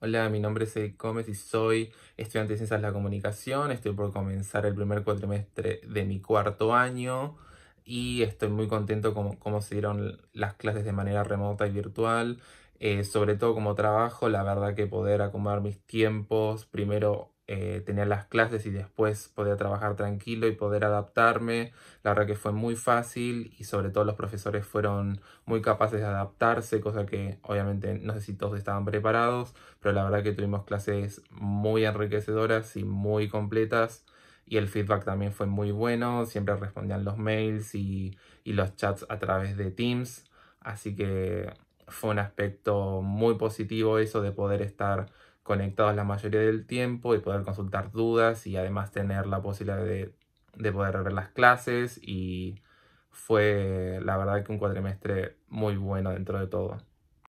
Hola, mi nombre es Eric Gómez y soy estudiante de Ciencias de la Comunicación. Estoy por comenzar el primer cuatrimestre de mi cuarto año y estoy muy contento con cómo se dieron las clases de manera remota y virtual. Eh, sobre todo como trabajo, la verdad que poder acomodar mis tiempos, primero eh, tenía las clases y después podía trabajar tranquilo y poder adaptarme. La verdad que fue muy fácil y sobre todo los profesores fueron muy capaces de adaptarse, cosa que obviamente no sé si todos estaban preparados, pero la verdad que tuvimos clases muy enriquecedoras y muy completas y el feedback también fue muy bueno, siempre respondían los mails y, y los chats a través de Teams. Así que fue un aspecto muy positivo eso de poder estar conectados la mayoría del tiempo y poder consultar dudas y además tener la posibilidad de, de poder ver las clases y fue la verdad que un cuatrimestre muy bueno dentro de todo.